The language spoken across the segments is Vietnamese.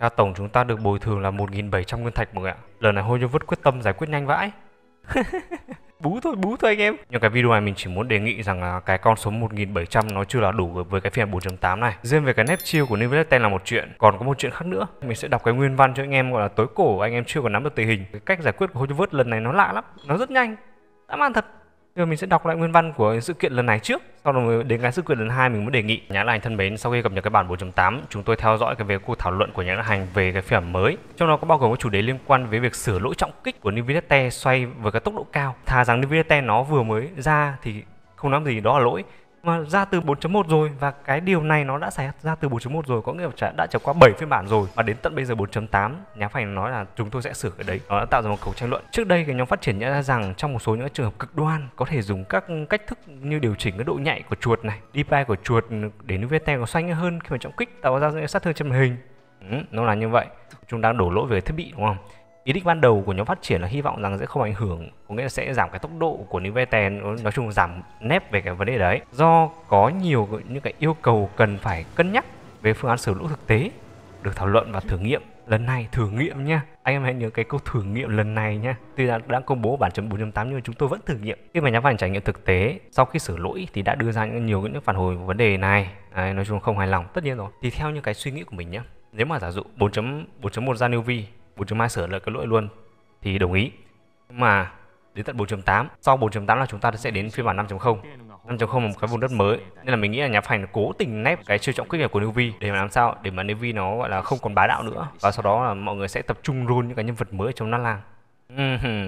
À, tổng chúng ta được bồi thường là 1.700 nguyên thạch mọi người ạ. Lần này Hôi cho vứt quyết tâm giải quyết nhanh vãi. bú thôi, bú thôi anh em. Nhưng cái video này mình chỉ muốn đề nghị rằng là cái con số 1.700 nó chưa là đủ với cái phiên 4.8 này. Riêng về cái nét chiêu của Nivelet Ten là một chuyện, còn có một chuyện khác nữa. Mình sẽ đọc cái nguyên văn cho anh em gọi là tối cổ, anh em chưa còn nắm được tình hình. Cái cách giải quyết của Hôi cho vứt lần này nó lạ lắm, nó rất nhanh. Đã man thật. Nhưng mình sẽ đọc lại nguyên văn của sự kiện lần này trước, sau rồi đến cái sự kiện lần hai mình muốn đề nghị. Nhã Lành thân mến, sau khi cập nhật cái bản 4.8, chúng tôi theo dõi cái về cuộc thảo luận của nhà lãnh Hành về cái phiểm mới. Trong đó có bao gồm cái chủ đề liên quan với việc sửa lỗi trọng kích của Nvidia xoay với cái tốc độ cao. Thà rằng Nvidia nó vừa mới ra thì không làm gì đó là lỗi, mà ra từ 4.1 rồi và cái điều này nó đã xảy ra từ 4.1 rồi có nghĩa là đã trải qua 7 phiên bản rồi và đến tận bây giờ 4.8 nhà phải nói là chúng tôi sẽ sửa cái đấy nó đã tạo ra một cuộc tranh luận trước đây cái nhóm phát triển nhận ra rằng trong một số những trường hợp cực đoan có thể dùng các cách thức như điều chỉnh cái độ nhạy của chuột này DPI của chuột để nút vết tem có xanh hơn khi mà trọng kích tạo ra những sát thương trên màn hình ừ, nó là như vậy chúng đang đổ lỗi về thiết bị đúng không ý định ban đầu của nhóm phát triển là hy vọng rằng sẽ không ảnh hưởng có nghĩa là sẽ giảm cái tốc độ của Niveten nói chung giảm nép về cái vấn đề đấy do có nhiều những cái yêu cầu cần phải cân nhắc về phương án xử lũ thực tế được thảo luận và thử nghiệm lần này thử nghiệm nhé. anh em hãy nhớ cái câu thử nghiệm lần này nhé. tuy đã, đã công bố bản chấm 4.8 nhưng mà chúng tôi vẫn thử nghiệm khi mà nhóm phản trải nghiệm thực tế sau khi sửa lỗi thì đã đưa ra những nhiều những phản hồi về vấn đề này Đấy, nói chung không hài lòng tất nhiên rồi thì theo những cái suy nghĩ của mình nhé nếu mà giả dụ 4.4.1 ra newbie bốn 4.2 sửa lại cái lỗi luôn thì đồng ý nhưng mà đến tận 4.8 sau 4.8 là chúng ta sẽ đến phiên bản 5.0 5.0 là một cái vùng đất mới nên là mình nghĩ là nhà phành cố tình nép cái siêu trọng kích này của Nuvi để mà làm sao để mà Nuvi nó gọi là không còn bá đạo nữa và sau đó là mọi người sẽ tập trung run những cái nhân vật mới trong nát lang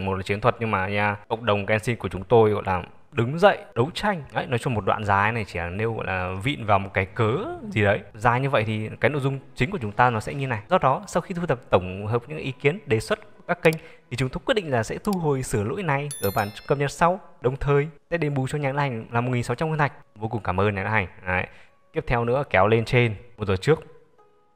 một là chiến thuật nhưng mà nha cộng đồng Genshin của chúng tôi gọi là đứng dậy đấu tranh đấy, nói chung một đoạn dài này chỉ là nêu gọi là vịn vào một cái cớ gì đấy dài như vậy thì cái nội dung chính của chúng ta nó sẽ như này do đó sau khi thu thập tổng hợp những ý kiến đề xuất của các kênh thì chúng tôi quyết định là sẽ thu hồi sửa lỗi này ở bản cập nhật sau đồng thời sẽ đền bù cho nhãn hành là 1.600 ngân thạch vô cùng cảm ơn nhãn hành đấy. tiếp theo nữa kéo lên trên một giờ trước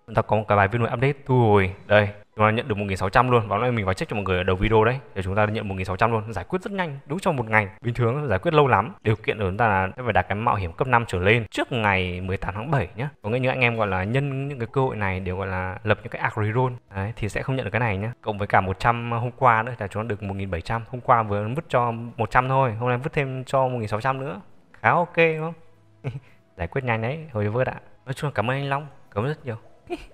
chúng ta có một cái bài viết mới update thu hồi đây chúng ờ, ta nhận được 1600 luôn và nay mình có check cho mọi người ở đầu video đấy để chúng ta nhận 1600 luôn giải quyết rất nhanh đúng trong một ngày bình thường giải quyết lâu lắm điều kiện của chúng ta là phải đạt cái mạo hiểm cấp 5 trở lên trước ngày 18 tháng 7 nhé có nghĩa như anh em gọi là nhân những cái cơ hội này đều gọi là lập những cái agri roll đấy, thì sẽ không nhận được cái này nhé cộng với cả 100 hôm qua nữa là chúng ta được 1700 hôm qua vừa vứt cho 100 thôi hôm nay vứt thêm cho 1600 nữa khá ok đúng không giải quyết nhanh đấy hồi vớt ạ nói chung là cảm ơn anh Long cảm ơn rất nhiều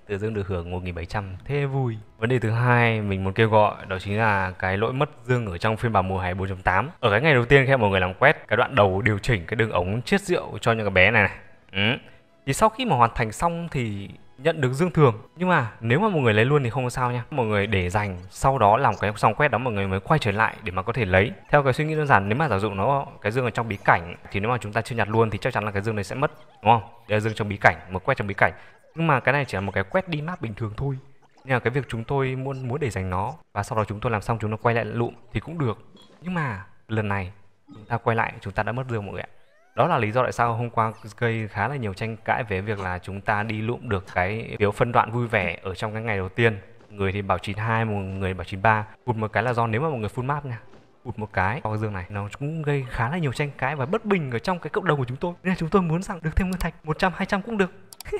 tự dưng được hưởng 1.700 thế vui vấn đề thứ hai mình muốn kêu gọi đó chính là cái lỗi mất dương ở trong phiên bản mùa hè 4.8 ở cái ngày đầu tiên khi mọi người làm quét cái đoạn đầu điều chỉnh cái đường ống chiết rượu cho những cái bé này này ừ. thì sau khi mà hoàn thành xong thì nhận được dương thường nhưng mà nếu mà mọi người lấy luôn thì không sao nha mọi người để dành sau đó làm cái xong quét đó mọi người mới quay trở lại để mà có thể lấy theo cái suy nghĩ đơn giản nếu mà giả dụ nó cái dương ở trong bí cảnh thì nếu mà chúng ta chưa nhặt luôn thì chắc chắn là cái dương này sẽ mất đúng không đây dương trong bí cảnh một quét trong bí cảnh nhưng mà cái này chỉ là một cái quét đi map bình thường thôi nhưng mà cái việc chúng tôi muốn muốn để dành nó và sau đó chúng tôi làm xong chúng nó quay lại lụm thì cũng được nhưng mà lần này chúng ta quay lại chúng ta đã mất dương mọi người ạ đó là lý do tại sao hôm qua gây khá là nhiều tranh cãi về việc là chúng ta đi lụm được cái phiếu phân đoạn vui vẻ ở trong cái ngày đầu tiên người thì bảo 92 một người bảo 93 hụt một cái là do nếu mà một người full map nha hụt một cái vào dương này nó cũng gây khá là nhiều tranh cãi và bất bình ở trong cái cộng đồng của chúng tôi nên là chúng tôi muốn rằng được thêm ngân thạch 100 200 cũng được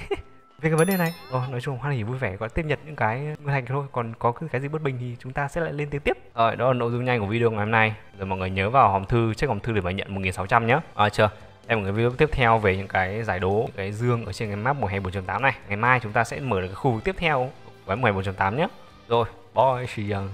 về cái vấn đề này rồi nói chung hoan hỉ vui vẻ có tiếp nhận những cái nguyên hành thôi còn có cái gì bất bình thì chúng ta sẽ lại lên tiếng tiếp rồi đó là nội dung nhanh của video ngày hôm nay rồi mọi người nhớ vào hòm thư check hòm thư để mà nhận 1600 nhé à chưa em một cái video tiếp theo về những cái giải đố cái dương ở trên cái map mùa hè 4 tám này ngày mai chúng ta sẽ mở được cái khu vực tiếp theo của mùa hè 4 tám nhé rồi bye see you